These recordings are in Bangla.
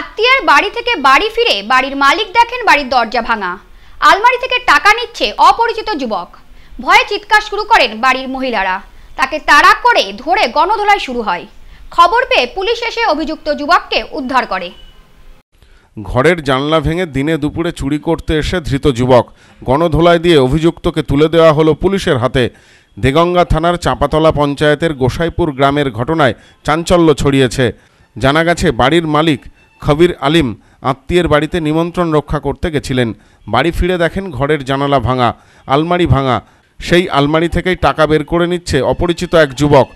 আত্মীয়ের বাড়ি থেকে বাড়ি ফিরে বাড়ির মালিক দেখেন বাড়ির দরজা ভাঙা আলমারি থেকে টাকা নিচ্ছে অপরিচিত যুবক ভয়ে চিৎকার শুরু করেন বাড়ির মহিলারা তাকে তাড়া করে ধরে গণধোলাই শুরু হয় খবর পেয়ে পুলিশ এসে অভিযুক্ত যুবককে উদ্ধার করে ঘরের জানলা ভেঙে দিনে দুপুরে চুরি করতে এসে ধৃত যুবক গণধোলাই দিয়ে অভিযুক্তকে তুলে দেওয়া হলো পুলিশের হাতে দেগঙ্গা থানার চাঁপাতলা পঞ্চায়েতের গোসাইপুর গ্রামের ঘটনায় চাঞ্চল্য ছড়িয়েছে জানা গেছে বাড়ির মালিক খবির আলিম আত্মীয়ের বাড়িতে নিমন্ত্রণ রক্ষা করতে গেছিলেন বাড়ি ফিরে দেখেন ঘরের জানালা ভাঙা আলমারি ভাঙা সেই আলমারি থেকেই টাকা বের করে নিচ্ছে অপরিচিত এক যুবক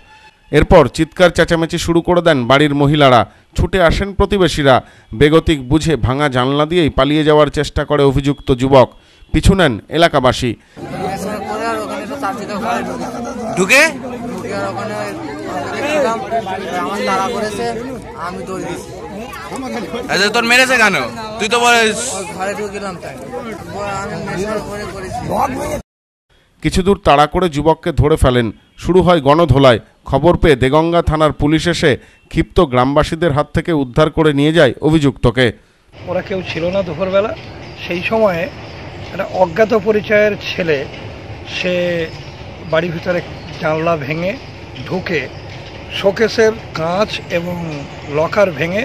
এরপর চিৎকার চেঁচামেচি শুরু করে দেন বাড়ির মহিলারা ছুটে আসেন প্রতিবেশীরা বেগতিক বুঝে ভাঙা জানলা দিয়েই পালিয়ে যাওয়ার চেষ্টা করে অভিযুক্ত যুবক পিছু নেন এলাকাবাসী ঢুকে আমি দৌড় আচ্ছা তোর মেরেছে কেন তুই তো বলিস কিছু দূর তাড়া করে যুবককে ধরে ফেলেন শুরু হয় গণধোলায় খবর পেয়ে দেগঙ্গা থানার পুলিশ এসে ক্ষিপ্ত গ্রামবাসীদের হাত থেকে উদ্ধার করে নিয়ে যায় অভিযুক্তকে ওরা কেউ ছিল না দুপুরবেলা সেই সময়ে একটা অজ্ঞাত পরিচয়ের ছেলে সে বাড়ির ভিতরে জানলা ভেঙে ঢুকে শোকেসের কাঁচ এবং লকার ভেঙে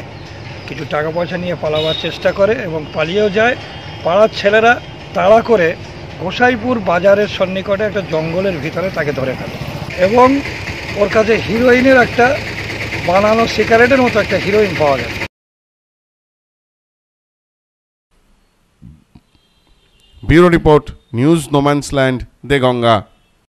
কিছু টাকা পয়সা নিয়ে পালাবার চেষ্টা করে এবং পালিয়েও যায় পাড়ার ছেলেরা তাড়া করে গোসাইপুর বাজারের সন্নিকটে একটা জঙ্গলের ভিতরে তাকে ধরে ফেলে এবং ওর কাছে হিরোইনের একটা বানানো সিগারেটের মতো একটা হিরোইন পাওয়া যায় ব্যুরো রিপোর্ট নিউজ নোম্যান্সল্যান্ড দে গঙ্গা